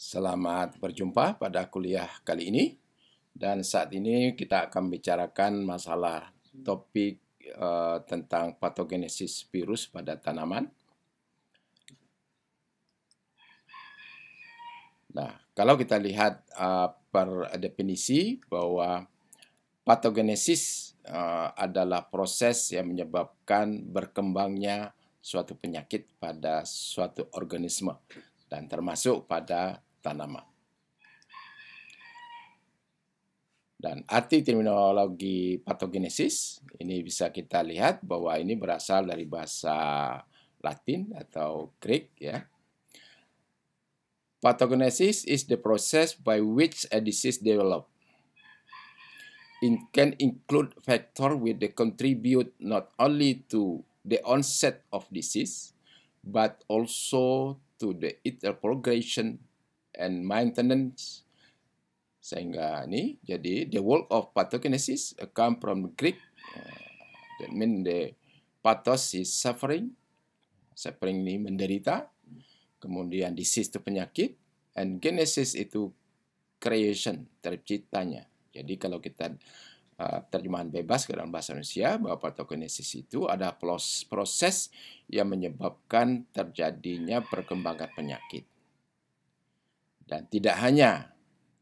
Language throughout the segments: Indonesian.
Selamat berjumpa pada kuliah kali ini. Dan saat ini kita akan bicarakan masalah topik uh, tentang patogenesis virus pada tanaman. Nah, kalau kita lihat uh, per definisi bahwa patogenesis uh, adalah proses yang menyebabkan berkembangnya suatu penyakit pada suatu organisme dan termasuk pada tanaman. Dan arti terminologi patogenesis ini bisa kita lihat bahwa ini berasal dari bahasa Latin atau Greek ya. Pathogenesis is the process by which a disease develops. It can include factors which contribute not only to the onset of disease, but also to the its progression and maintenance sehingga ini jadi the work of pathogenesis come from Greek uh, that mean the pathos is suffering suffering ini menderita kemudian disease itu penyakit and genesis itu creation terciptanya jadi kalau kita uh, terjemahan bebas ke dalam bahasa Indonesia bahwa pathogenesis itu ada proses yang menyebabkan terjadinya perkembangan penyakit dan tidak hanya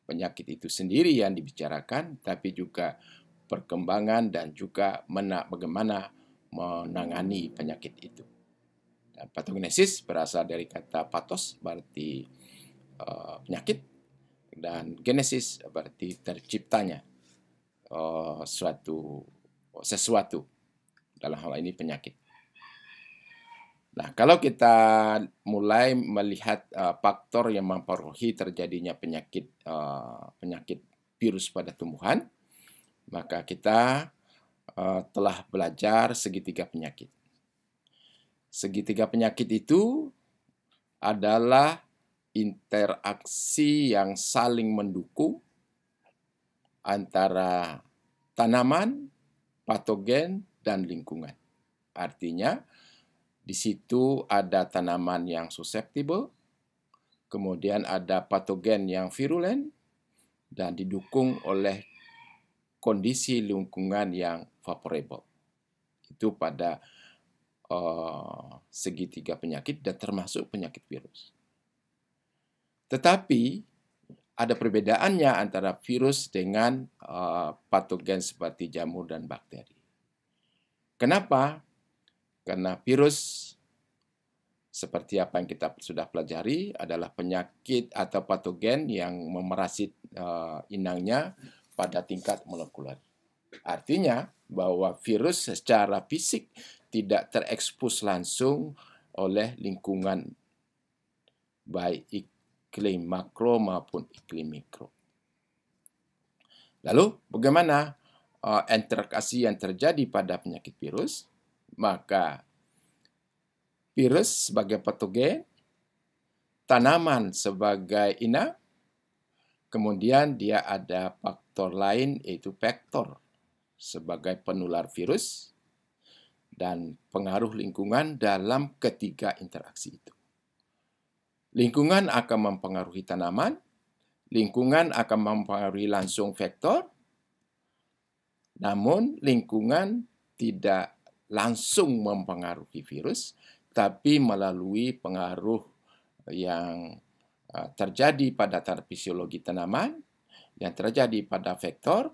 penyakit itu sendiri yang dibicarakan, tapi juga perkembangan dan juga mena bagaimana menangani penyakit itu. Dan patogenesis berasal dari kata patos, berarti uh, penyakit, dan genesis berarti terciptanya uh, suatu sesuatu dalam hal ini penyakit. Nah, kalau kita mulai melihat uh, faktor yang mempengaruhi terjadinya penyakit uh, penyakit virus pada tumbuhan, maka kita uh, telah belajar segitiga penyakit. Segitiga penyakit itu adalah interaksi yang saling mendukung antara tanaman, patogen, dan lingkungan. Artinya, di situ ada tanaman yang susceptible, kemudian ada patogen yang virulen, dan didukung oleh kondisi lingkungan yang favorable. Itu pada uh, eh, segitiga penyakit dan termasuk penyakit virus. Tetapi ada perbedaannya antara virus dengan uh, patogen seperti jamur dan bakteri. Kenapa? Karena virus seperti apa yang kita sudah pelajari adalah penyakit atau patogen yang memerasit uh, eh, inangnya pada tingkat molekuler. Artinya bahwa virus secara fisik tidak terekspos langsung oleh lingkungan baik iklim makro maupun iklim mikro. Lalu bagaimana uh, interaksi yang terjadi pada penyakit virus? Maka virus sebagai patogen, tanaman sebagai inang, kemudian dia ada faktor lain yaitu vektor sebagai penular virus dan pengaruh lingkungan dalam ketiga interaksi itu. Lingkungan akan mempengaruhi tanaman, lingkungan akan mempengaruhi langsung vektor, namun lingkungan tidak langsung mempengaruhi virus, tapi melalui pengaruh yang eh, terjadi pada fisiologi tanaman, yang terjadi pada vektor.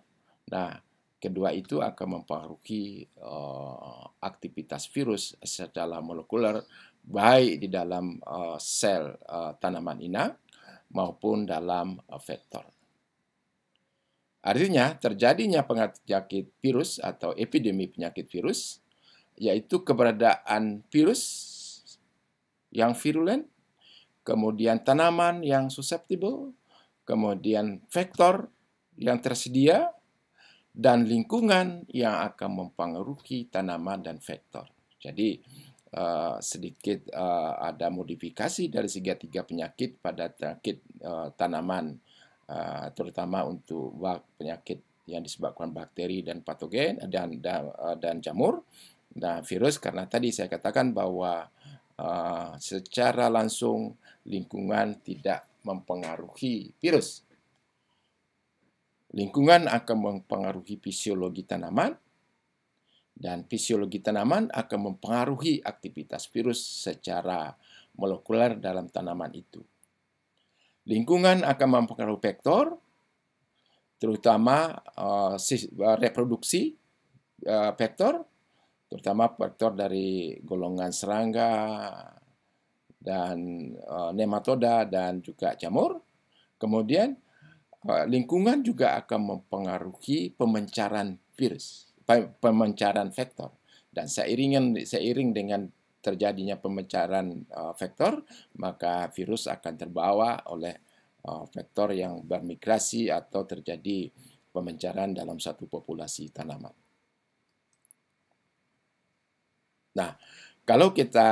Nah, kedua itu akan mempengaruhi uh, aktivitas virus secara molekuler baik di dalam uh, sel uh, tanaman inang maupun dalam uh, vektor. Artinya, terjadinya penyakit virus atau epidemi penyakit virus yaitu keberadaan virus yang virulen, kemudian tanaman yang susceptible, kemudian vektor yang tersedia, dan lingkungan yang akan mempengaruhi tanaman dan vektor. Jadi, Uh, sedikit uh, ada modifikasi dari tiga penyakit pada penyakit uh, tanaman, uh, terutama untuk penyakit yang disebabkan bakteri dan patogen dan dan, uh, dan jamur. Nah, virus karena tadi saya katakan bahwa uh, secara langsung lingkungan tidak mempengaruhi virus. Lingkungan akan mempengaruhi fisiologi tanaman, dan fisiologi tanaman akan mempengaruhi aktivitas virus secara molekuler dalam tanaman itu. Lingkungan akan mempengaruhi vektor, terutama uh, reproduksi uh, vektor, terutama faktor dari golongan serangga dan uh, nematoda dan juga jamur. Kemudian uh, lingkungan juga akan mempengaruhi pemencaran virus, pemencaran vektor. Dan seiringan seiring dengan terjadinya pemencaran uh, vektor, maka virus akan terbawa oleh uh, vektor yang bermigrasi atau terjadi pemencaran dalam satu populasi tanaman. Nah, kalau kita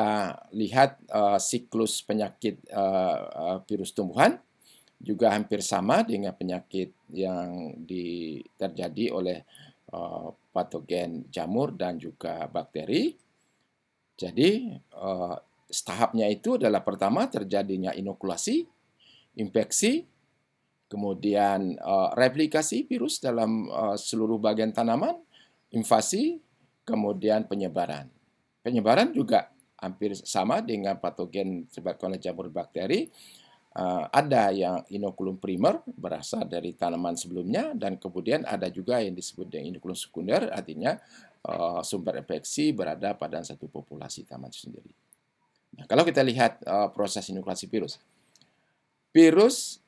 lihat uh, siklus penyakit uh, uh, virus tumbuhan juga hampir sama dengan penyakit yang di, terjadi oleh uh, patogen jamur dan juga bakteri. Jadi uh, tahapnya itu adalah pertama terjadinya inokulasi, infeksi, kemudian uh, replikasi virus dalam uh, seluruh bagian tanaman, invasi, kemudian penyebaran penyebaran juga hampir sama dengan patogen disebabkan oleh jamur bakteri. Uh, ada yang inokulum primer berasal dari tanaman sebelumnya dan kemudian ada juga yang disebut dengan inokulum sekunder artinya uh, sumber infeksi berada pada satu populasi tanaman sendiri. Nah, kalau kita lihat uh, proses inokulasi virus, virus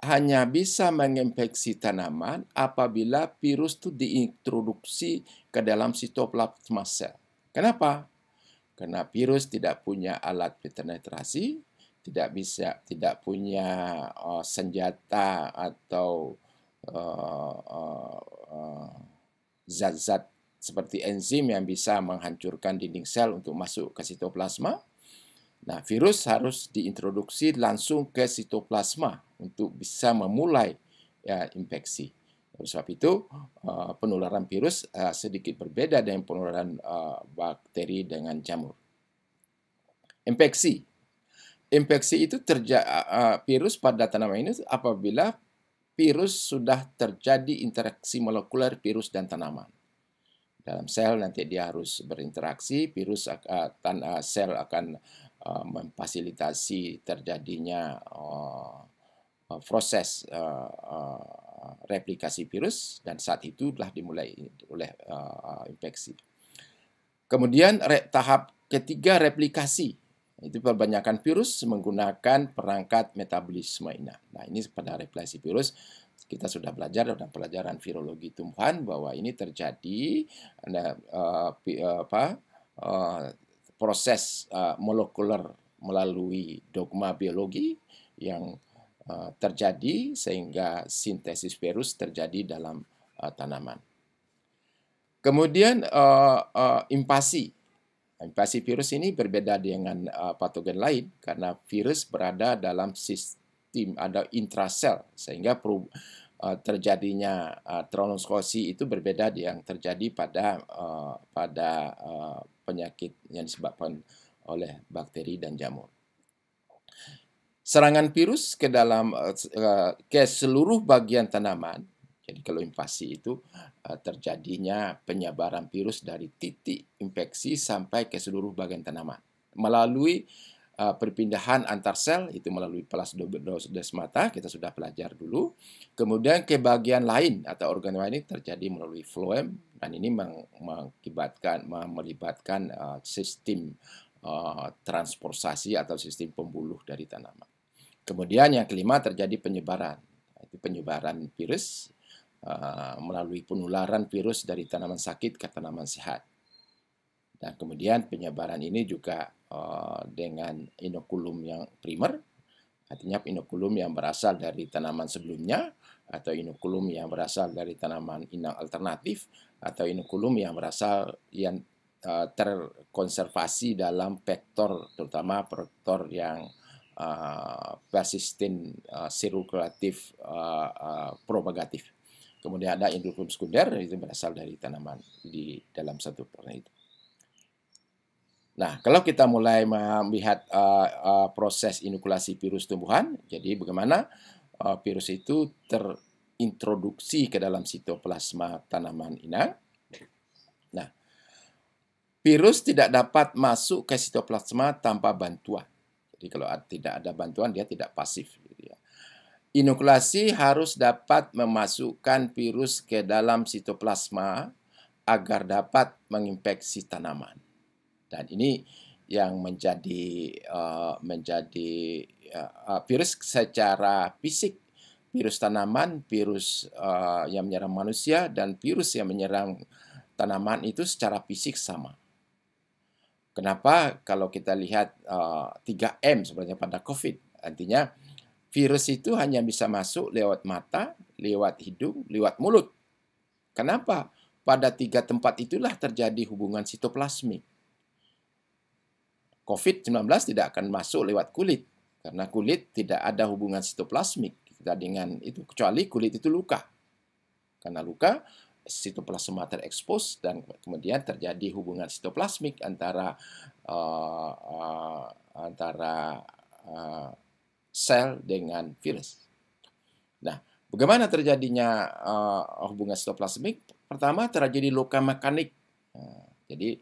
hanya bisa menginfeksi tanaman apabila virus itu diintroduksi ke dalam sitoplasma sel. Kenapa? Karena virus tidak punya alat penetrasi, tidak bisa, tidak punya uh, senjata atau eh, eh, zat-zat uh, uh, uh, seperti enzim yang bisa menghancurkan dinding sel untuk masuk ke sitoplasma. Nah, virus harus diintroduksi langsung ke sitoplasma untuk bisa memulai ya, infeksi. Oleh sebab itu, eh, penularan virus eh, sedikit berbeda dengan penularan eh, bakteri dengan jamur. Infeksi. Infeksi itu terjadi virus pada tanaman ini apabila virus sudah terjadi interaksi molekuler virus dan tanaman. Dalam sel nanti dia harus berinteraksi, virus uh, sel akan memfasilitasi terjadinya proses Eh, replikasi virus dan saat itu telah dimulai oleh uh, infeksi. Kemudian re, tahap ketiga replikasi itu perbanyakan virus menggunakan perangkat metabolisme inang. Nah, ini pada replikasi virus kita sudah belajar dalam pelajaran virologi tumbuhan bahwa ini terjadi uh, apa, uh, proses uh, molekuler melalui dogma biologi yang Eh, terjadi sehingga sintesis virus terjadi dalam uh, tanaman. Kemudian uh, uh, impasi. Impasi virus ini berbeda dengan uh, patogen lain karena virus berada dalam sistem ada intrasel sehingga terjadinya uh, tronoskosi itu berbeda yang terjadi pada uh, pada uh, penyakit yang disebabkan oleh bakteri dan jamur. Serangan virus ke dalam eh, eh, ke seluruh bagian tanaman. Jadi kalau invasi itu eh, terjadinya penyebaran virus dari titik infeksi sampai ke seluruh bagian tanaman melalui perpindahan antar sel itu melalui plasmodesmata kita sudah belajar dulu. Kemudian ke bagian lain atau organ lain terjadi melalui floem dan ini mengakibatkan melibatkan sistem transportasi atau sistem pembuluh dari tanaman. Kemudian yang kelima terjadi penyebaran. Itu penyebaran virus uh, melalui penularan virus dari tanaman sakit ke tanaman sehat. Dan kemudian penyebaran ini juga uh, dengan inokulum yang primer, artinya inokulum yang berasal dari tanaman sebelumnya, atau inokulum yang berasal dari tanaman inang alternatif, atau inokulum yang berasal yang uh, terkonservasi dalam vektor, terutama vektor yang uh, persistent uh, sirkulatif uh, uh, propagatif. Kemudian ada endokrin sekunder itu berasal dari tanaman di dalam satu pernah itu. Nah, kalau kita mulai melihat uh, uh, proses inokulasi virus tumbuhan, jadi bagaimana uh, virus itu terintroduksi ke dalam sitoplasma tanaman inang. Nah, virus tidak dapat masuk ke sitoplasma tanpa bantuan. Jadi kalau tidak ada bantuan dia tidak pasif. Gitu ya. Inokulasi harus dapat memasukkan virus ke dalam sitoplasma agar dapat menginfeksi tanaman. Dan ini yang menjadi uh, menjadi uh, virus secara fisik virus tanaman, virus uh, yang menyerang manusia dan virus yang menyerang tanaman itu secara fisik sama. Kenapa? Kalau kita lihat uh, eh, 3M sebenarnya pada COVID. Artinya virus itu hanya bisa masuk lewat mata, lewat hidung, lewat mulut. Kenapa? Pada tiga tempat itulah terjadi hubungan sitoplasmik. COVID-19 tidak akan masuk lewat kulit karena kulit tidak ada hubungan sitoplasmik kita dengan itu kecuali kulit itu luka. Karena luka sitoplasma terekspos dan kemudian terjadi hubungan sitoplasmik antara uh, uh, antara uh, sel dengan virus. Nah, bagaimana terjadinya uh, hubungan sitoplasmik? Pertama terjadi luka mekanik. Uh, jadi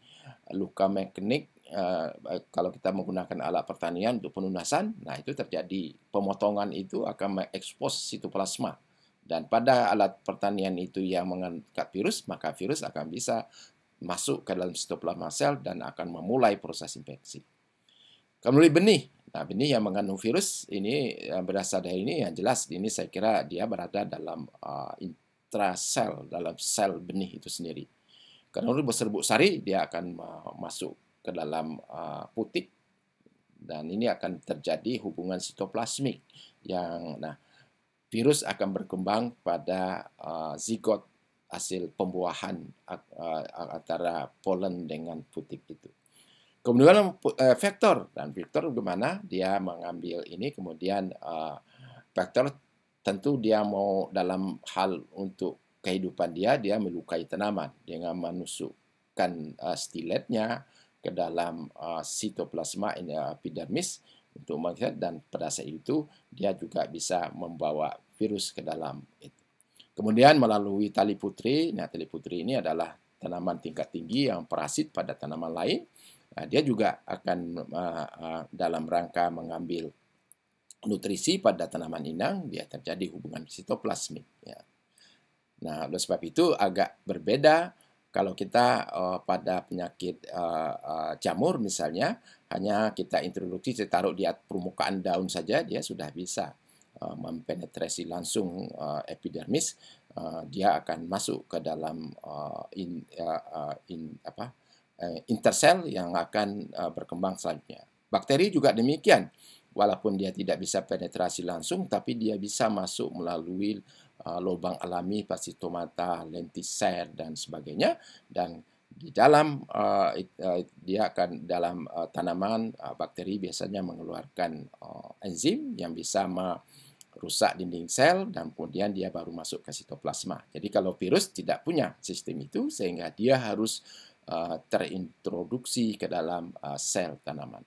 luka mekanik Uh, kalau kita menggunakan alat pertanian untuk penunasan, nah itu terjadi pemotongan itu akan mengekspos sitoplasma. Dan pada alat pertanian itu yang mengangkat virus, maka virus akan bisa masuk ke dalam sitoplasma sel dan akan memulai proses infeksi. Kemudian benih. Nah, benih yang mengandung virus ini berasal dari ini yang jelas ini saya kira dia berada dalam uh, intrasel, dalam sel benih itu sendiri. Karena itu berserbuk sari dia akan uh, masuk ke dalam uh, putik dan ini akan terjadi hubungan sitoplasmik yang nah virus akan berkembang pada uh, zigot hasil pembuahan uh, antara polen dengan putik itu. Kemudian uh, vektor dan vektor gimana dia mengambil ini kemudian uh, tentu dia mau dalam hal untuk kehidupan dia dia melukai tanaman dengan menusukkan uh, stiletnya ke dalam uh, sitoplasma epidermis untuk melihat dan pada saat itu dia juga bisa membawa virus ke dalam itu. Kemudian melalui tali putri, nah tali putri ini adalah tanaman tingkat tinggi yang parasit pada tanaman lain. Nah, dia juga akan uh, uh, dalam rangka mengambil nutrisi pada tanaman inang, dia terjadi hubungan sitoplasmik. Ya. Nah, oleh sebab itu agak berbeda kalau kita uh, pada penyakit uh, uh, jamur misalnya, hanya kita introduksi, kita taruh di permukaan daun saja, dia sudah bisa. Uh, mempenetrasi langsung uh, epidermis, uh, dia akan masuk ke dalam uh, in, uh, uh in apa uh, intersel yang akan uh, berkembang selanjutnya. Bakteri juga demikian, walaupun dia tidak bisa penetrasi langsung, tapi dia bisa masuk melalui uh, lubang alami pasti tomata, lentisair dan sebagainya dan di dalam uh, uh, dia akan dalam uh, tanaman uh, bakteri biasanya mengeluarkan uh, enzim yang bisa me, uh, rusak dinding sel dan kemudian dia baru masuk ke sitoplasma. Jadi kalau virus tidak punya sistem itu sehingga dia harus uh, terintroduksi ke dalam uh, sel tanaman.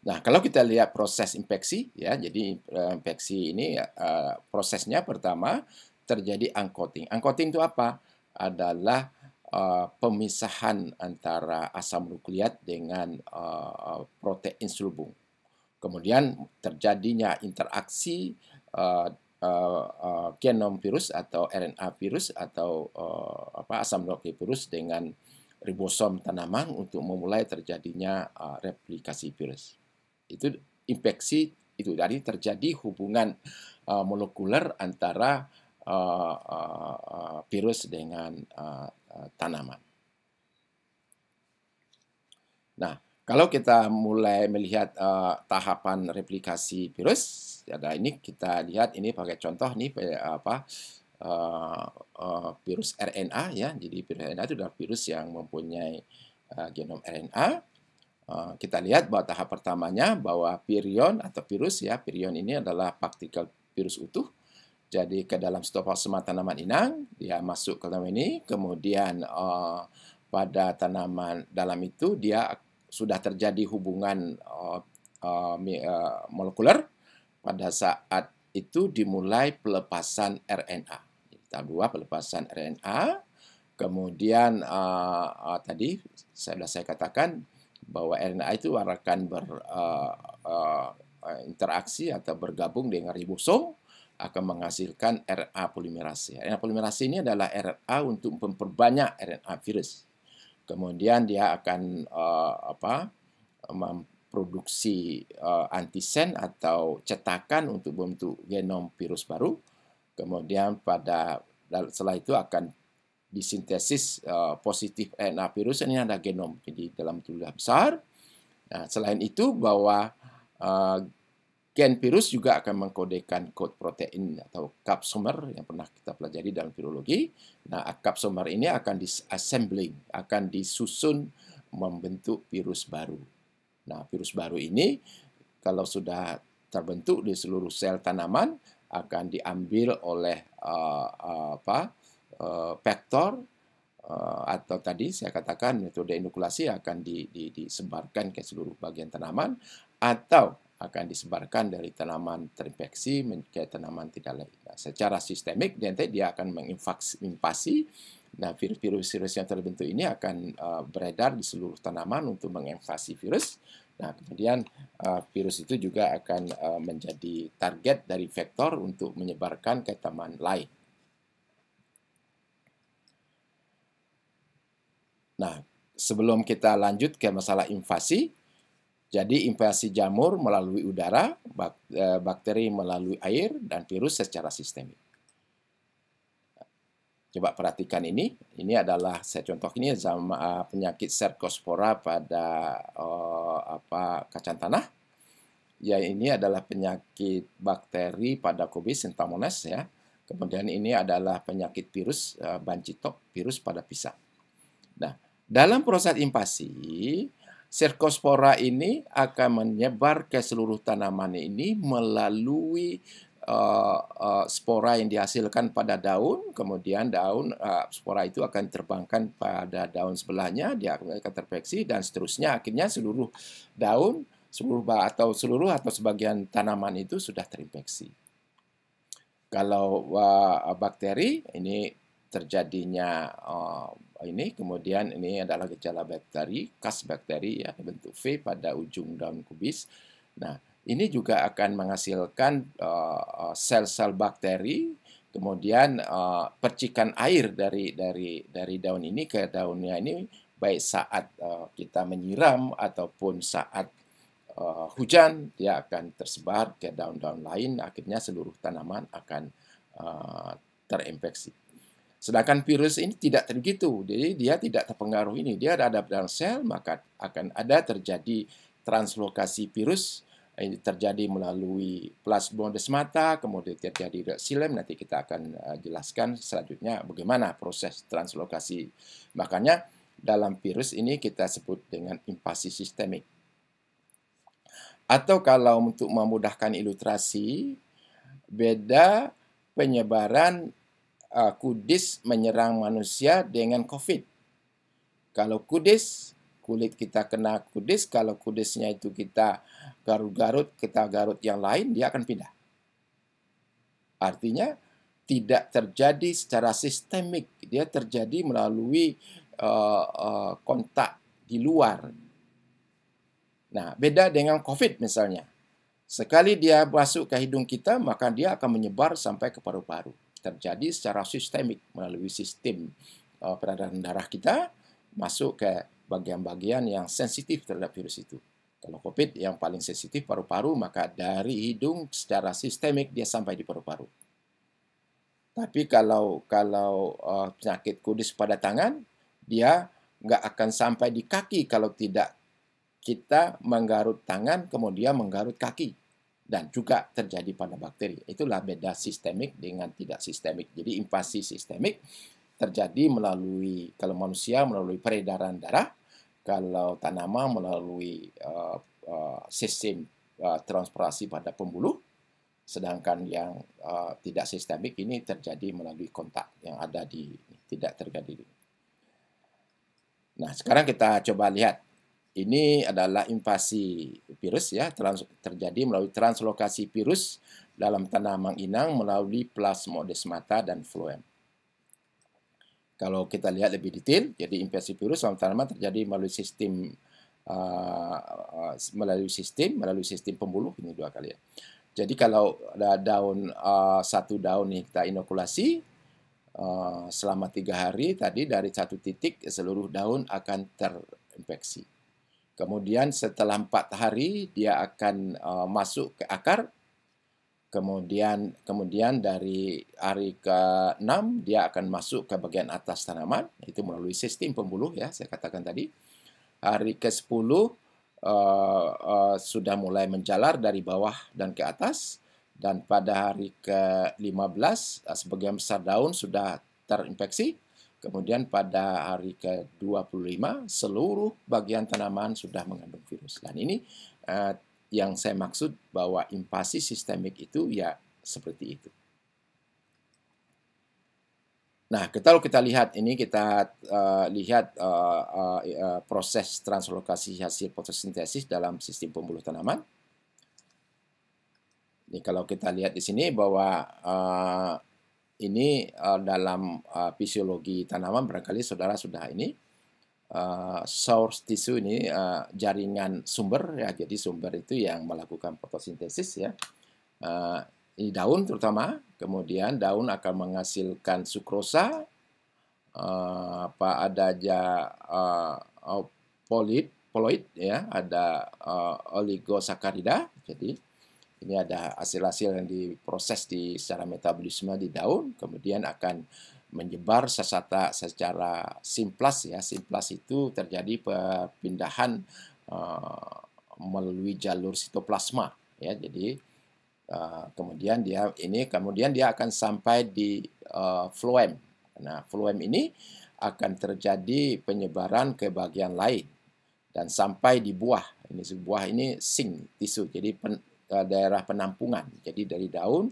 Nah, kalau kita lihat proses infeksi ya, jadi eh, infeksi ini uh, prosesnya pertama terjadi uncoating. Uncoating itu apa? Adalah Uh, pemisahan antara asam nukleat dengan uh, protein selubung. Kemudian terjadinya interaksi uh, uh, uh, genom virus atau RNA virus atau uh, apa asam nukleus virus dengan ribosom tanaman untuk memulai terjadinya uh, replikasi virus. Itu infeksi itu dari terjadi hubungan uh, molekuler antara uh, uh, uh, virus dengan uh, uh, tanaman. Nah, kalau kita mulai melihat uh, tahapan replikasi virus, ya ini kita lihat ini pakai contoh nih eh, apa uh, uh, virus RNA ya. Jadi virus RNA itu adalah virus yang mempunyai uh, genom RNA. Uh, kita lihat bahwa tahap pertamanya bahwa virion atau virus ya, virion ini adalah partikel virus utuh. Jadi ke dalam sitoplasma tanaman inang, dia masuk ke dalam ini, kemudian uh, pada tanaman dalam itu dia sudah terjadi hubungan uh, uh, molekuler pada saat itu dimulai pelepasan RNA. tahap dua pelepasan RNA, kemudian uh, uh, tadi saya sudah saya katakan bahwa RNA itu akan berinteraksi uh, uh, atau bergabung dengan ribosom akan menghasilkan RNA polimerase. RNA polimerase ini adalah RNA untuk memperbanyak RNA virus kemudian dia akan uh, apa memproduksi uh, eh, antisen atau cetakan untuk membentuk genom virus baru kemudian pada setelah itu akan disintesis uh, positif RNA virus ini ada genom jadi dalam jumlah besar nah selain itu bahwa uh, Gen virus juga akan mengkodekan kode protein atau capsomer yang pernah kita pelajari dalam virologi. Nah, capsomer ini akan disassembling, akan disusun membentuk virus baru. Nah, virus baru ini kalau sudah terbentuk di seluruh sel tanaman akan diambil oleh eh, eh, apa uh, vektor uh, atau tadi saya katakan metode inokulasi akan di, di, disebarkan ke seluruh bagian tanaman atau akan disebarkan dari tanaman terinfeksi menjadi tanaman tidak lain Nah, secara sistemik nanti dia akan menginvasi Nah, virus-virus yang terbentuk ini akan uh, beredar di seluruh tanaman untuk menginvasi virus. Nah, kemudian uh, virus itu juga akan uh, menjadi target dari vektor untuk menyebarkan ke tanaman lain. Nah, sebelum kita lanjut ke masalah invasi, jadi invasi jamur melalui udara, eh, bakteri melalui air, dan virus secara sistemik. Coba perhatikan ini. Ini adalah saya contoh ini sama eh, penyakit serkospora pada oh, apa kacang tanah. Ya ini adalah penyakit bakteri pada kubis sintamones ya. Kemudian ini adalah penyakit virus uh, bancitok, virus pada pisang. Nah, dalam proses invasi, Sirkospora ini akan menyebar ke seluruh tanaman ini melalui uh, uh, spora yang dihasilkan pada daun, kemudian daun uh, spora itu akan terbangkan pada daun sebelahnya, dia akan terinfeksi dan seterusnya. Akhirnya seluruh daun, seluruh atau seluruh atau sebagian tanaman itu sudah terinfeksi. Kalau uh, bakteri ini terjadinya uh, ini kemudian ini adalah gejala bakteri kas bakteri ya bentuk V pada ujung daun kubis. Nah, ini juga akan menghasilkan eh, eh, sel-sel uh, bakteri kemudian uh, percikan air dari dari dari daun ini ke daunnya ini baik saat uh, kita menyiram ataupun saat uh, hujan dia akan tersebar ke daun-daun lain akhirnya seluruh tanaman akan uh, terinfeksi. Sedangkan virus ini tidak begitu, jadi dia tidak terpengaruh ini. Dia ada dalam sel, maka akan ada terjadi translokasi virus ini terjadi melalui plasmodesmata, kemudian terjadi silem, nanti kita akan eh, jelaskan selanjutnya bagaimana proses translokasi. Makanya dalam virus ini kita sebut dengan invasi sistemik. Atau kalau untuk memudahkan ilustrasi, beda penyebaran uh, kudis menyerang manusia dengan COVID. Kalau kudis, kulit kita kena kudis. Kalau kudisnya itu kita garut-garut, kita garut yang lain, dia akan pindah. Artinya, tidak terjadi secara sistemik. Dia terjadi melalui uh, uh, kontak di luar. Nah, beda dengan COVID misalnya. Sekali dia masuk ke hidung kita, maka dia akan menyebar sampai ke paru-paru terjadi secara sistemik melalui sistem uh, peredaran darah kita masuk ke bagian-bagian yang sensitif terhadap virus itu. Kalau COVID yang paling sensitif paru-paru, maka dari hidung secara sistemik dia sampai di paru-paru. Tapi kalau kalau uh, penyakit kudis pada tangan, dia nggak akan sampai di kaki kalau tidak kita menggarut tangan kemudian menggarut kaki dan juga terjadi pada bakteri. Itulah beda sistemik dengan tidak sistemik. Jadi invasi sistemik terjadi melalui kalau manusia melalui peredaran darah, kalau tanaman melalui uh, uh, sistem uh, eh, transpirasi pada pembuluh, sedangkan yang uh, tidak sistemik ini terjadi melalui kontak yang ada di tidak terjadi. Nah, sekarang kita coba lihat ini adalah invasi virus ya trans, terjadi melalui translokasi virus dalam tanaman inang melalui plasmodesmata dan phloem. Kalau kita lihat lebih detail, jadi invasi virus dalam tanaman terjadi melalui sistem eh, eh, melalui sistem melalui sistem pembuluh ini dua kali ya. Jadi kalau ada daun uh, satu daun nih kita inokulasi uh, selama tiga hari tadi dari satu titik seluruh daun akan terinfeksi. Kemudian setelah empat hari dia akan uh, masuk ke akar. Kemudian kemudian dari hari ke enam dia akan masuk ke bagian atas tanaman. Itu melalui sistem pembuluh ya saya katakan tadi. Hari ke sepuluh uh, eh, uh, eh, sudah mulai menjalar dari bawah dan ke atas. Dan pada hari ke-15 uh, sebagian besar daun sudah terinfeksi Kemudian pada hari ke-25 seluruh bagian tanaman sudah mengandung virus. Dan ini uh, yang saya maksud bahwa invasi sistemik itu ya seperti itu. Nah, kalau kita lihat ini kita uh, lihat uh, uh, proses translokasi hasil fotosintesis dalam sistem pembuluh tanaman. Ini kalau kita lihat di sini bahwa uh, ini uh, dalam uh, fisiologi tanaman barangkali saudara sudah ini uh, source tisu ini uh, jaringan sumber ya jadi sumber itu yang melakukan fotosintesis ya uh, ini daun terutama kemudian daun akan menghasilkan sukrosa uh, apa ada ja, uh, oh, polip poloid ya ada uh, oligosakarida jadi ini ada hasil-hasil yang diproses di secara metabolisme di daun, kemudian akan menyebar sesata secara simplas ya. Simplas itu terjadi perpindahan uh, melalui jalur sitoplasma ya. Jadi uh, kemudian dia ini kemudian dia akan sampai di uh, phloem. Nah, phloem ini akan terjadi penyebaran ke bagian lain dan sampai di buah. Ini sebuah ini sing tisu. Jadi pen, daerah penampungan. Jadi dari daun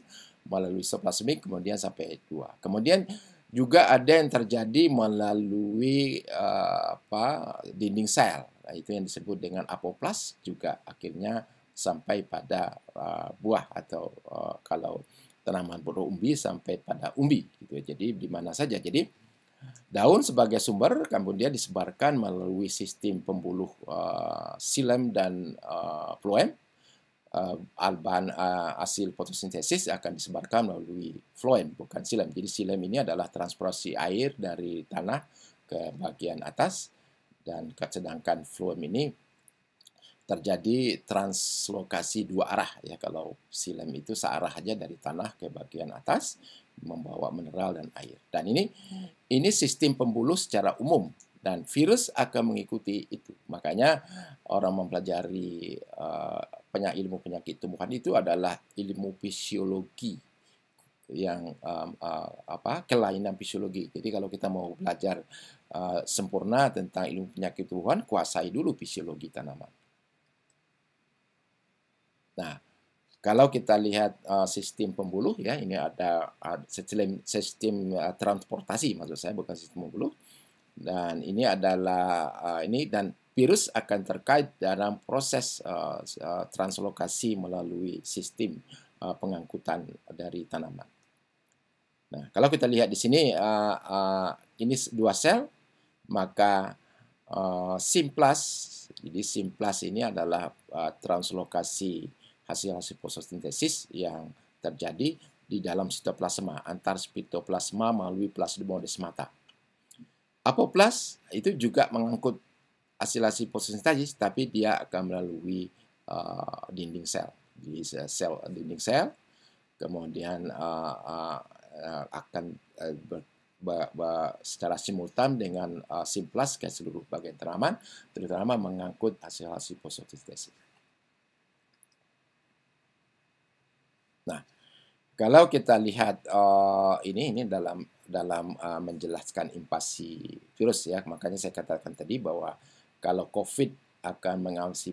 melalui soplasmik kemudian sampai dua. Kemudian juga ada yang terjadi melalui uh, apa dinding sel. Nah, itu yang disebut dengan apoplas juga akhirnya sampai pada uh, buah atau uh, kalau tanaman buruh umbi sampai pada umbi gitu. ya Jadi di mana saja. Jadi daun sebagai sumber kemudian disebarkan melalui sistem pembuluh uh, silem dan uh, uh, bahan uh, hasil fotosintesis akan disebarkan melalui floem bukan silem. Jadi silem ini adalah transportasi air dari tanah ke bagian atas dan sedangkan floem ini terjadi translokasi dua arah ya kalau silem itu searah aja dari tanah ke bagian atas membawa mineral dan air. Dan ini ini sistem pembuluh secara umum dan virus akan mengikuti itu. Makanya orang mempelajari uh, penyakit ilmu penyakit tumbuhan itu adalah ilmu fisiologi yang um, uh, apa kelainan fisiologi. Jadi kalau kita mau belajar uh, sempurna tentang ilmu penyakit tumbuhan, kuasai dulu fisiologi tanaman. Nah, kalau kita lihat uh, sistem pembuluh ya, ini ada uh, sistem sistem uh, transportasi maksud saya bukan sistem pembuluh. Dan ini adalah uh, ini dan virus akan terkait dalam proses uh, translokasi melalui sistem uh, pengangkutan dari tanaman. Nah, kalau kita lihat di sini, uh, uh, ini dua sel, maka uh, simplas, jadi simplas ini adalah uh, translokasi hasil-hasil fotosintesis yang terjadi di dalam sitoplasma antar sitoplasma melalui plasmodesmata. Apoplas itu juga mengangkut asilasi fotosintesis tapi dia akan melalui uh, dinding sel di sel dinding sel kemudian uh, uh, akan uh, secara simultan dengan uh, simplas ke seluruh bagian tanaman terutama mengangkut hasil-hasil fotosintesis. Nah, kalau kita lihat uh, ini ini dalam dalam uh, menjelaskan invasi virus ya, makanya saya katakan tadi bahwa kalau COVID akan mengawasi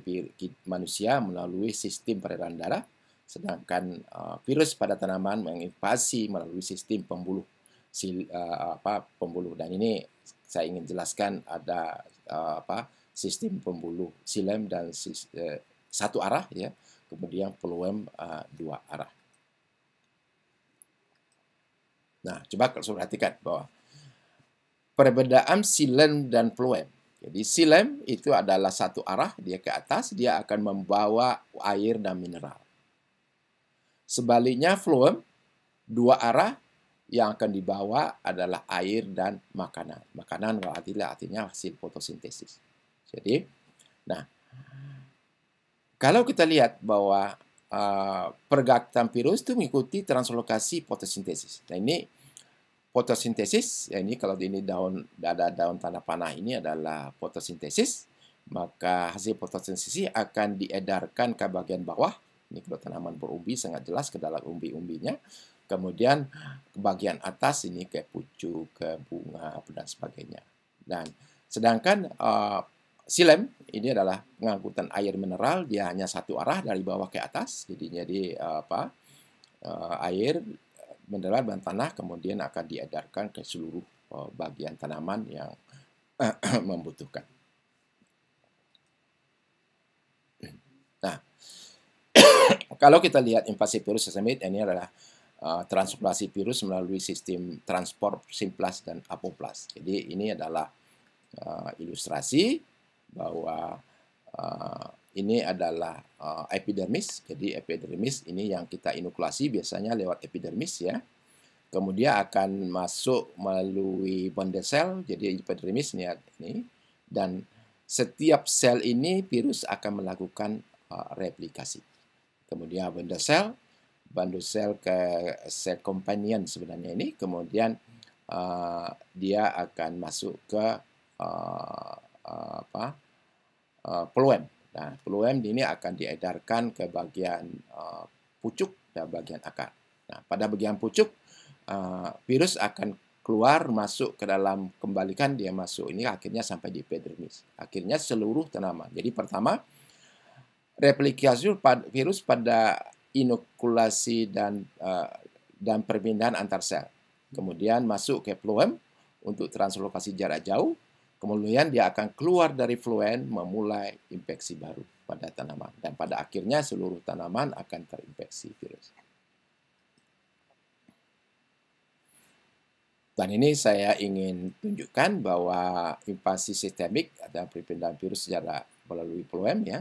manusia melalui sistem peredaran darah, sedangkan uh, virus pada tanaman menginvasi melalui sistem pembuluh si, uh, apa pembuluh dan ini saya ingin jelaskan ada uh, apa sistem pembuluh silem dan sis, uh, satu arah ya kemudian peluem uh, dua arah nah coba kalau perhatikan bahwa perbedaan silem dan peluem jadi silem itu adalah satu arah, dia ke atas, dia akan membawa air dan mineral. Sebaliknya fluem, dua arah, yang akan dibawa adalah air dan makanan. Makanan adalah artinya hasil fotosintesis. Jadi, nah, kalau kita lihat bahwa uh, pergaktan virus itu mengikuti translokasi fotosintesis. Nah, ini fotosintesis ya ini kalau ini daun ada daun tanah panah ini adalah fotosintesis maka hasil fotosintesis akan diedarkan ke bagian bawah ini kalau tanaman berumbi sangat jelas ke dalam umbi-umbinya kemudian ke bagian atas ini ke pucuk ke bunga dan sebagainya dan sedangkan uh, silem ini adalah pengangkutan air mineral dia hanya satu arah dari bawah ke atas jadi jadi eh, apa eh, air mineral dan tanah kemudian akan diedarkan ke seluruh eh, bagian tanaman yang membutuhkan. Nah, kalau kita lihat invasi virus sesamid ini adalah uh, virus melalui sistem transport simplas dan apoplas. Jadi ini adalah uh, ilustrasi bahwa uh, ini adalah uh, epidermis. Jadi epidermis ini yang kita inokulasi biasanya lewat epidermis ya. Kemudian akan masuk melalui bonded cell, jadi epidermis niat ini. Dan setiap sel ini virus akan melakukan uh, replikasi. Kemudian bonded cell, bonded cell ke cell companion sebenarnya ini. Kemudian uh, dia akan masuk ke uh, uh, apa? Uh, peluem Nah, fluem ini akan diedarkan ke bagian uh, pucuk dan bagian akar. Nah, pada bagian pucuk, uh, virus akan keluar masuk ke dalam kembalikan dia masuk ini akhirnya sampai di epidermis. Akhirnya seluruh tanaman. Jadi pertama replikasi virus pada inokulasi dan uh, dan perpindahan antar sel. Kemudian masuk ke phloem untuk translokasi jarak jauh Kemudian dia akan keluar dari fluen memulai infeksi baru pada tanaman. Dan pada akhirnya seluruh tanaman akan terinfeksi virus. Dan ini saya ingin tunjukkan bahwa invasi sistemik ada perpindahan virus secara melalui fluen ya,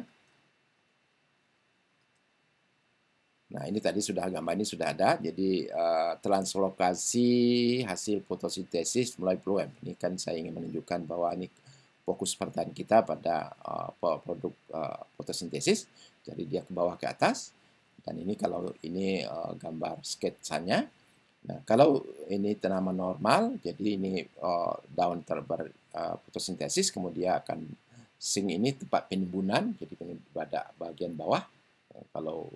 Nah, ini tadi sudah gambar ini sudah ada. Jadi uh, translokasi hasil fotosintesis mulai fluem. Ini kan saya ingin menunjukkan bahwa ini fokus pertanian kita pada uh, produk uh, fotosintesis. Jadi dia ke bawah ke atas. Dan ini kalau ini uh, gambar sketsanya. Nah, kalau ini tanaman normal, jadi ini uh, daun terber uh, fotosintesis kemudian akan sing ini tempat penimbunan, jadi pada bagian bawah. kalau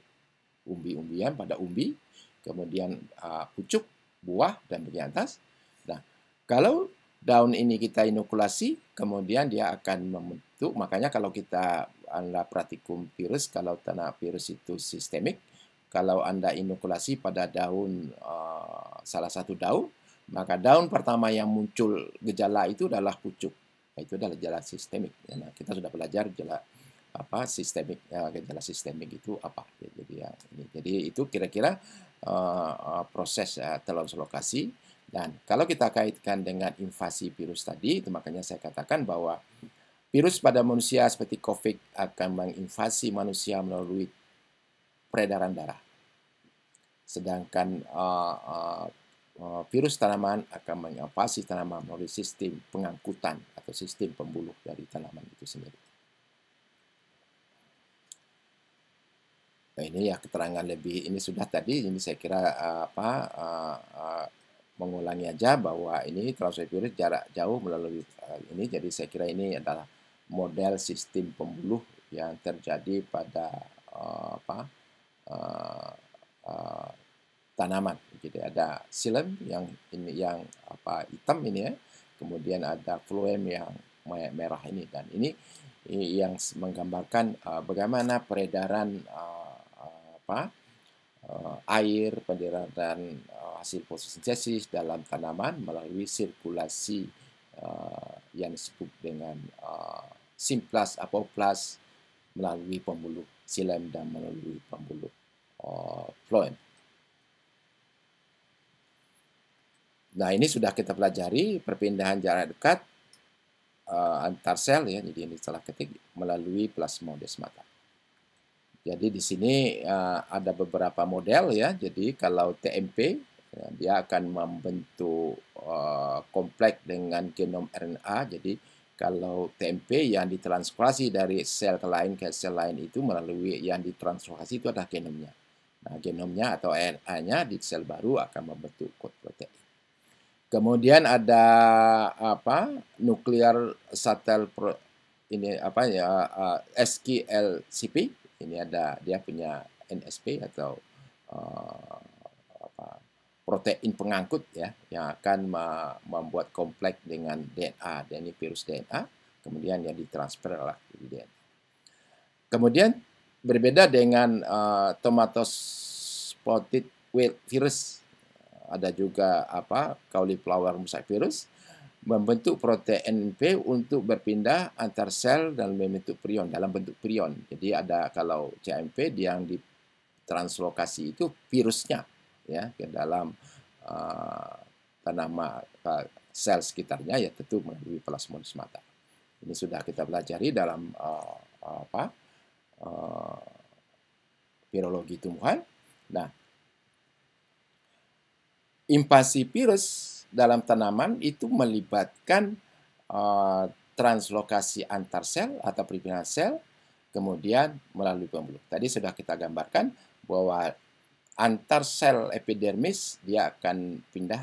umbi-umbian pada umbi, kemudian uh, pucuk, buah, dan bagian atas. Nah, kalau daun ini kita inokulasi, kemudian dia akan membentuk, makanya kalau kita Anda pratikum virus, kalau tanah virus itu sistemik, kalau Anda inokulasi pada daun, uh, salah satu daun, maka daun pertama yang muncul gejala itu adalah pucuk. Nah, itu adalah gejala sistemik. Nah, kita sudah belajar gejala apa sistemik uh, gejala sistemik itu apa ya, jadi ya ini jadi itu kira-kira uh, proses uh, ya, translokasi dan kalau kita kaitkan dengan invasi virus tadi itu makanya saya katakan bahwa virus pada manusia seperti covid akan menginvasi manusia melalui peredaran darah sedangkan uh, uh virus tanaman akan menginvasi tanaman melalui sistem pengangkutan atau sistem pembuluh dari tanaman itu sendiri Nah, ini ya keterangan lebih ini sudah tadi ini saya kira eh, apa uh, uh, mengulangi aja bahwa ini virus jarak jauh melalui uh, ini jadi saya kira ini adalah model sistem pembuluh yang terjadi pada uh, apa uh, uh, tanaman. Jadi ada silem yang ini yang apa hitam ini ya. Kemudian ada fluem yang merah ini dan ini yang menggambarkan uh, bagaimana peredaran uh, apa eh, air penyerapan eh, hasil fotosintesis dalam tanaman melalui sirkulasi eh, yang disebut dengan simplas apoplas melalui pembuluh silem dan melalui pembuluh floem. Nah ini sudah kita pelajari perpindahan jarak dekat uh, antar sel ya, jadi ini salah ketik melalui plasmodesmata. Jadi di sini uh, ada beberapa model ya. Jadi kalau TMP ya, dia akan membentuk uh, eh, kompleks dengan genom RNA. Jadi kalau TMP yang ditranslasi dari sel ke lain ke sel lain itu melalui yang ditranslasi itu adalah genomnya. Nah, genomnya atau RNA-nya di sel baru akan membentuk kod protein. Kemudian ada apa? Nuklear satel pro, ini apa ya uh, eh, SQLCP ini ada dia punya NSP atau uh, apa, protein pengangkut ya yang akan membuat kompleks dengan DNA dan ini virus DNA kemudian yang ditransfer lah di Kemudian berbeda dengan uh, eh, wilt virus ada juga apa cauliflower mosaic virus membentuk protein NP untuk berpindah antar sel dan membentuk prion dalam bentuk prion. Jadi ada kalau CMP yang ditranslokasi itu virusnya ya ke dalam uh, tanaman uh, sel sekitarnya ya tentu melalui plasmodium mata. Ini sudah kita pelajari dalam uh, apa uh, virologi tumbuhan. Nah, invasi virus dalam tanaman itu melibatkan uh, translokasi antar sel atau perpindahan sel, kemudian melalui pembuluh. Tadi sudah kita gambarkan bahwa antar sel epidermis dia akan pindah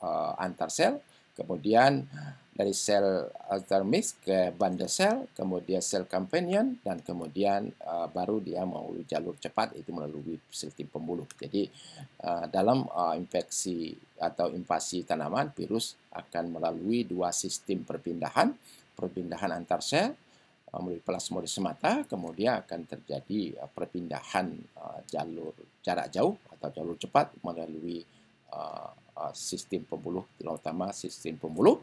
uh, antar sel, kemudian dari sel alter ke bundle cell, kemudian sel companion, dan kemudian uh, baru dia mau jalur cepat itu melalui sistem pembuluh. Jadi uh, dalam uh, infeksi atau invasi tanaman, virus akan melalui dua sistem perpindahan, perpindahan antar sel uh, melalui plasmodium semata, kemudian akan terjadi uh, perpindahan uh, jalur jarak jauh atau jalur cepat melalui sistem pembuluh, terutama sistem pembuluh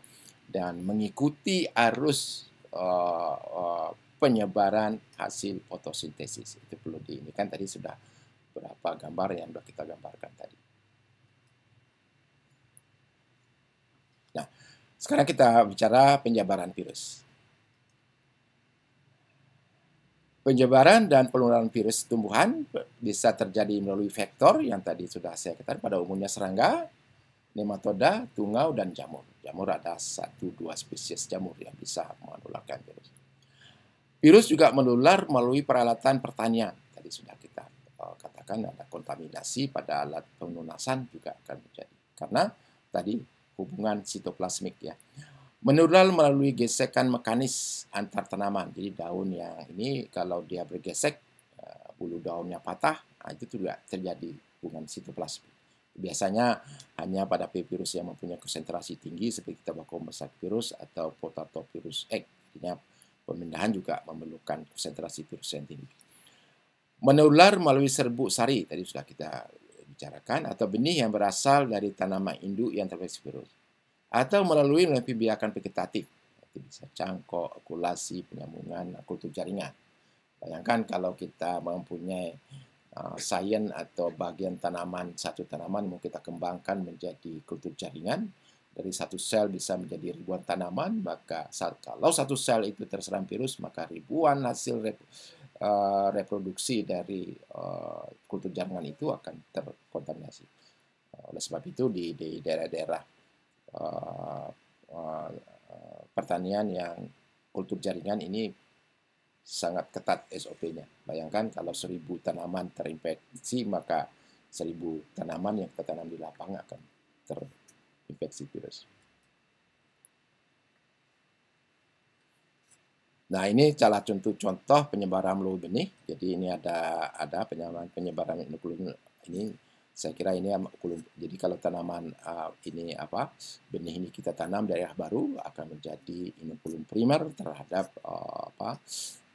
dan mengikuti arus uh, uh, penyebaran hasil fotosintesis. Itu perlu di ini kan tadi sudah berapa gambar yang sudah kita gambarkan tadi. Nah, sekarang kita bicara penyebaran virus. Penyebaran dan penularan virus tumbuhan bisa terjadi melalui vektor yang tadi sudah saya katakan pada umumnya serangga, nematoda, tungau, dan jamur. Jamur ada satu dua spesies jamur yang bisa menularkan virus. Virus juga menular melalui peralatan pertanian. Tadi sudah kita uh, katakan ada kontaminasi pada alat penunasan juga akan terjadi. Karena tadi hubungan sitoplasmik ya. Menular melalui gesekan mekanis antar tanaman. Jadi daun yang ini kalau dia bergesek, uh, bulu daunnya patah, nah itu juga terjadi hubungan sitoplasmik. Biasanya hanya pada virus yang mempunyai konsentrasi tinggi seperti tabako mesak virus atau potato virus X. Artinya pemindahan juga memerlukan konsentrasi virus yang tinggi. Menular melalui serbuk sari, tadi sudah kita bicarakan, atau benih yang berasal dari tanaman induk yang terinfeksi virus. Atau melalui melalui biakan vegetatif, itu bisa cangkok, akulasi, penyambungan, kultur jaringan. Bayangkan kalau kita mempunyai uh, sains atau bagian tanaman satu tanaman mau kita kembangkan menjadi kultur jaringan dari satu sel bisa menjadi ribuan tanaman maka kalau satu sel itu terserang virus maka ribuan hasil rep, uh, reproduksi dari uh, kultur jaringan itu akan terkontaminasi uh, oleh sebab itu di di daerah-daerah uh, uh, uh pertanian yang kultur jaringan ini sangat ketat SOP-nya. Bayangkan kalau seribu tanaman terinfeksi, maka seribu tanaman yang kita tanam di lapangan akan terinfeksi virus. Nah, ini salah contoh contoh penyebaran melalui benih. Jadi ini ada ada penyebaran penyebaran inokulum ini saya kira ini inokulum. Jadi kalau tanaman uh, ini apa benih ini kita tanam daerah baru akan menjadi inokulum primer terhadap uh, apa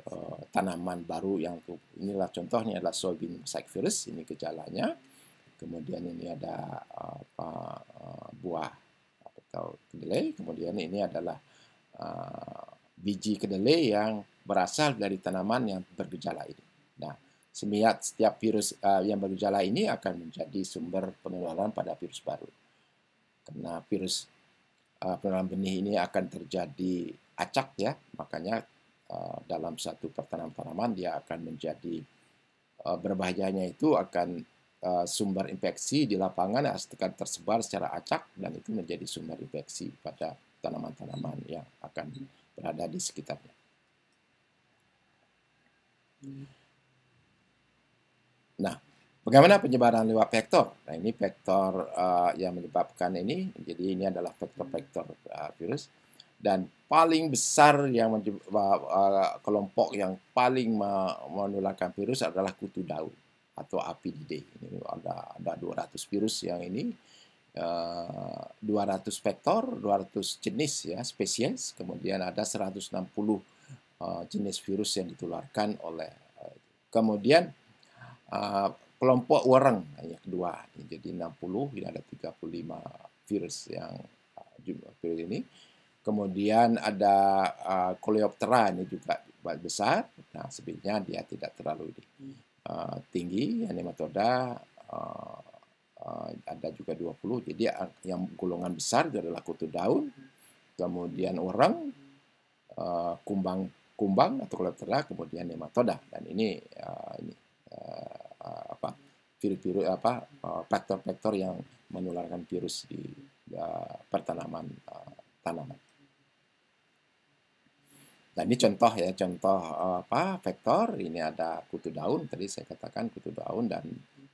Eh, tanaman baru yang inilah contohnya adalah soybean mosaic virus ini gejalanya kemudian ini ada apa eh, buah atau kedelai kemudian ini adalah uh, biji kedelai yang berasal dari tanaman yang bergejala ini nah semiat setiap virus uh, yang bergejala ini akan menjadi sumber penularan pada virus baru karena virus uh, penularan benih ini akan terjadi acak ya makanya Eh, dalam satu pertanaman-tanaman dia akan menjadi eh, berbahayanya itu akan eh, sumber infeksi di lapangan akan tersebar secara acak dan itu menjadi sumber infeksi pada tanaman-tanaman yang akan berada di sekitarnya. Nah, bagaimana penyebaran lewat vektor? Nah, ini vektor uh, yang menyebabkan ini. Jadi ini adalah vektor-vektor uh, virus dan paling besar yang kelompok yang paling menularkan virus adalah kutu daun atau apid Ini ada ada 200 virus yang ini uh, eh, 200 vektor, 200 jenis ya spesies, kemudian ada 160 uh, eh, jenis virus yang ditularkan oleh uh, kemudian uh, kelompok warang yang kedua. Jadi 60 ini ada 35 virus yang uh, virus ini kemudian ada uh, coleoptera ini juga besar. Nah, sebenarnya dia tidak terlalu uh, tinggi nematoda uh, uh, ada juga 20. Jadi yang golongan besar adalah kutu daun, kemudian orang uh, kumbang kumbang atau coleoptera, kemudian nematoda dan ini uh, ini uh, apa virus-virus apa faktor-faktor uh, yang menularkan virus di uh, pertanaman uh, tanaman. Nah, ini contoh ya, contoh eh, apa? Vektor. Ini ada kutu daun. Tadi saya katakan kutu daun dan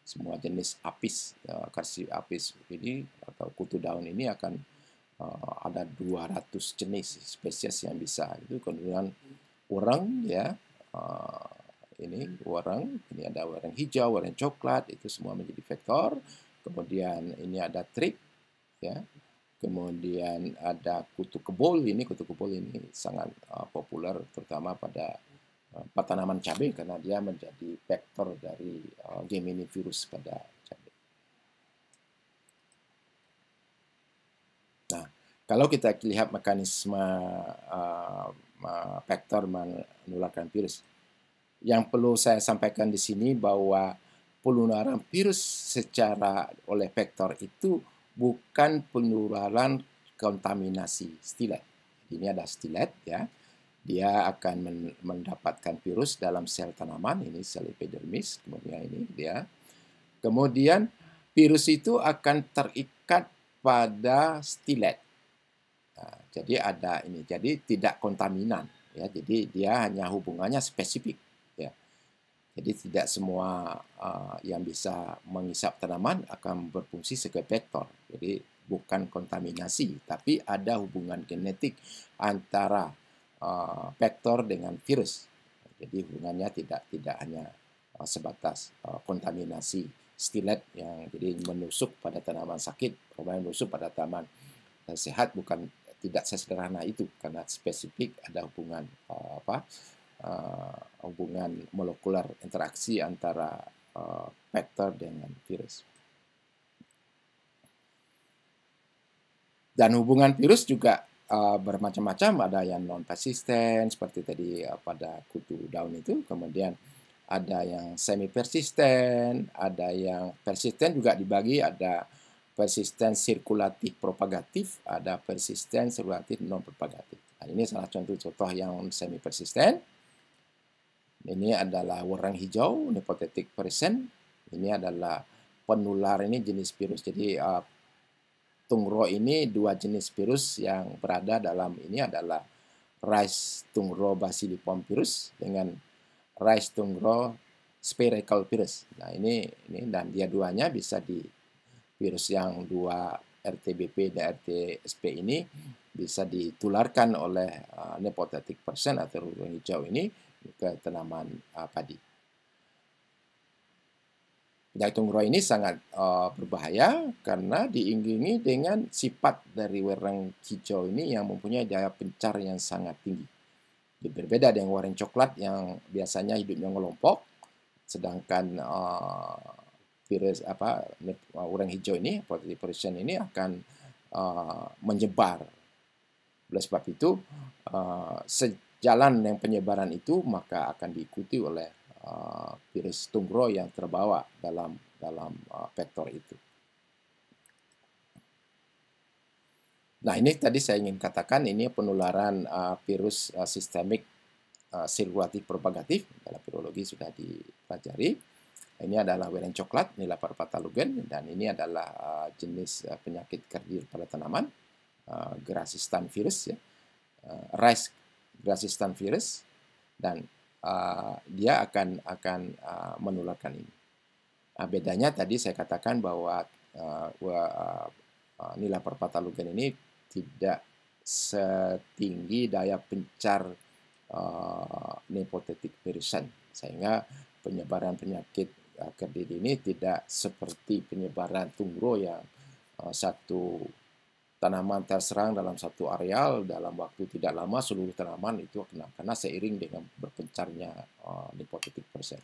semua jenis apis, eh, karsi apis ini atau kutu daun ini akan eh, ada 200 jenis spesies yang bisa. Itu kemudian orang ya, ini orang, ini ada orang hijau, orang coklat, itu semua menjadi vektor. Kemudian ini ada trik ya, kemudian ada kutu kebul ini kutu kebul ini sangat uh, populer terutama pada uh, eh, tanaman cabai karena dia menjadi vektor dari uh, ini virus pada cabai. Nah, kalau kita lihat mekanisme uh, uh, menularkan virus, yang perlu saya sampaikan di sini bahwa penularan virus secara oleh vektor itu bukan penularan kontaminasi stilet. Ini ada stilet ya. Dia akan mendapatkan virus dalam sel tanaman, ini sel epidermis, kemudian ini dia. Ya. Kemudian virus itu akan terikat pada stilet. Nah, jadi ada ini, jadi tidak kontaminan ya. Jadi dia hanya hubungannya spesifik jadi tidak semua uh, yang bisa mengisap tanaman akan berfungsi sebagai vektor. Jadi bukan kontaminasi, tapi ada hubungan genetik antara uh, vektor dengan virus. Jadi hubungannya tidak tidak hanya uh, sebatas uh, kontaminasi stilet yang jadi menusuk pada tanaman sakit, kemudian menusuk pada tanaman sehat bukan tidak sesederhana itu karena spesifik ada hubungan uh, apa uh, hubungan molekular interaksi antara uh, eh, vektor dengan virus. Dan hubungan virus juga uh, bermacam-macam, ada yang non persisten seperti tadi uh, pada kutu daun itu, kemudian ada yang semi persisten, ada yang persisten juga dibagi ada persisten sirkulatif propagatif, ada persisten sirkulatif non propagatif. Nah, ini salah contoh contoh yang semi persisten. Ini adalah warna hijau, nepotetik persen. Ini adalah penular ini jenis virus. Jadi uh, eh, tungro ini dua jenis virus yang berada dalam ini adalah rice tungro basilipom virus dengan rice tungro spherical virus. Nah ini ini dan dia duanya bisa di virus yang dua RTBP dan RTSP ini bisa ditularkan oleh uh, nepotetik person atau hijau ini ke tanaman uh, padi. Daitung roa ini sangat uh, berbahaya karena diiringi dengan sifat dari wereng hijau ini yang mempunyai daya pencar yang sangat tinggi. Berbeda dengan warna coklat yang biasanya hidupnya kelompok, sedangkan uh, virus apa orang hijau ini, protein ini akan uh, menyebar. Oleh sebab itu, uh, jalan yang penyebaran itu maka akan diikuti oleh uh, virus tungro yang terbawa dalam dalam uh, vektor itu. Nah ini tadi saya ingin katakan ini penularan uh, virus uh, sistemik uh, sirkulatif propagatif dalam virologi sudah dipelajari. Ini adalah wereng coklat, ini lapar patalogen, dan ini adalah uh, jenis uh, penyakit kerdil pada tanaman, uh, virus, ya. uh, rice resistant virus dan uh, dia akan akan uh, menularkan ini. Nah, bedanya tadi saya katakan bahwa uh, uh, uh, nilai perpatalogen ini tidak setinggi daya pencar uh, nepotetik virusan sehingga penyebaran penyakit uh, kerdil ini tidak seperti penyebaran tungro yang uh, satu tanaman terserang dalam satu areal dalam waktu tidak lama seluruh tanaman itu kena karena seiring dengan berpencarnya uh, eh, persen.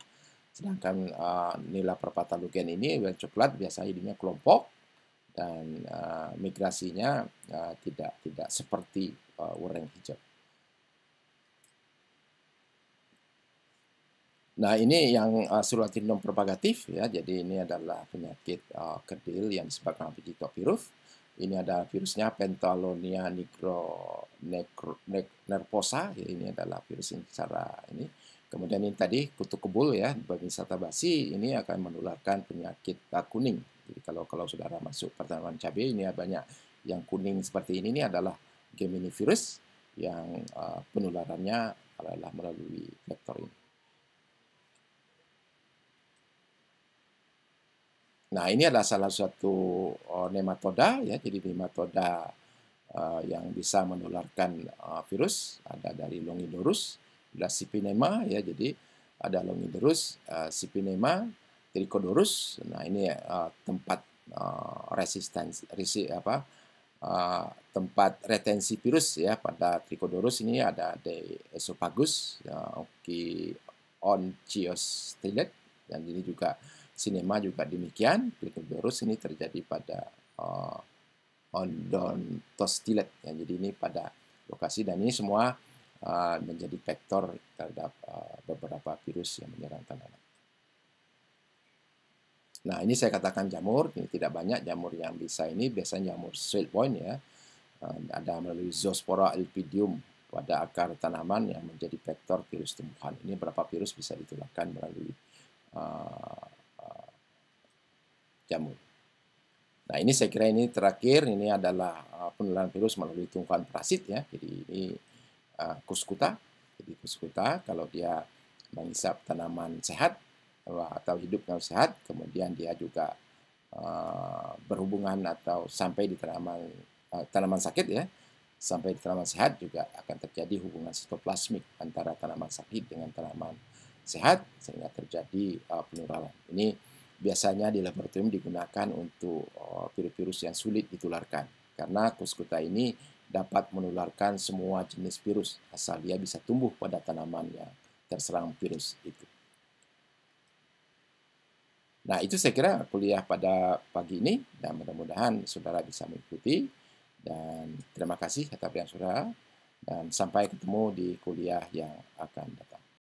Sedangkan uh, eh, nila perpatalugen ini yang eh, coklat biasanya hidupnya kelompok dan uh, migrasinya uh, tidak tidak seperti uh, orang hijau. Nah ini yang uh, non propagatif ya, jadi ini adalah penyakit uh, kerdil yang disebabkan virus ini ada virusnya Pentalonia nigro necro, nervosa ya, ini adalah virus yang secara ini kemudian ini tadi kutu kebul ya bagi wisata basi ini akan menularkan penyakit uh, kuning jadi kalau kalau saudara masuk pertanaman cabai ini ya banyak yang kuning seperti ini ini adalah gemini virus yang uh, penularannya adalah melalui vektor ini Nah, ini adalah salah satu uh, oh, nematoda ya, jadi nematoda uh, yang bisa menularkan uh, virus ada dari longidorus, ada sipinema ya, jadi ada longidorus, uh, eh, sipinema, trichodorus. Nah, ini uh, tempat uh, resistensi resi, apa uh, tempat retensi virus ya pada trichodorus ini ada di esophagus, uh, ya, onchiostelic dan ini juga Sinema juga demikian, Pythagoras ini terjadi pada uh, eh, odontostilet, ya, jadi ini pada lokasi dan ini semua uh, menjadi vektor terhadap uh, beberapa virus yang menyerang tanaman. Nah, ini saya katakan jamur, ini tidak banyak jamur yang bisa ini, biasanya jamur sweet point ya. Ada melalui zoospora elpidium pada akar tanaman yang menjadi vektor virus tumbuhan. Ini berapa virus bisa ditularkan melalui uh, jamur. Nah ini saya kira ini terakhir, ini adalah uh, penularan virus melalui tungkuan parasit ya. Jadi ini uh, kuskuta. Jadi kuskuta kalau dia mengisap tanaman sehat atau hidup dengan sehat, kemudian dia juga uh, berhubungan atau sampai di tanaman uh, tanaman sakit ya, sampai di tanaman sehat juga akan terjadi hubungan sitoplasmik antara tanaman sakit dengan tanaman sehat sehingga terjadi uh, penularan. Ini biasanya di laboratorium digunakan untuk eh, virus-virus yang sulit ditularkan karena kuskuta ini dapat menularkan semua jenis virus asal dia bisa tumbuh pada tanaman yang terserang virus itu. Nah, itu saya kira kuliah pada pagi ini dan mudah-mudahan saudara bisa mengikuti dan terima kasih atas yang sudah dan sampai ketemu di kuliah yang akan datang.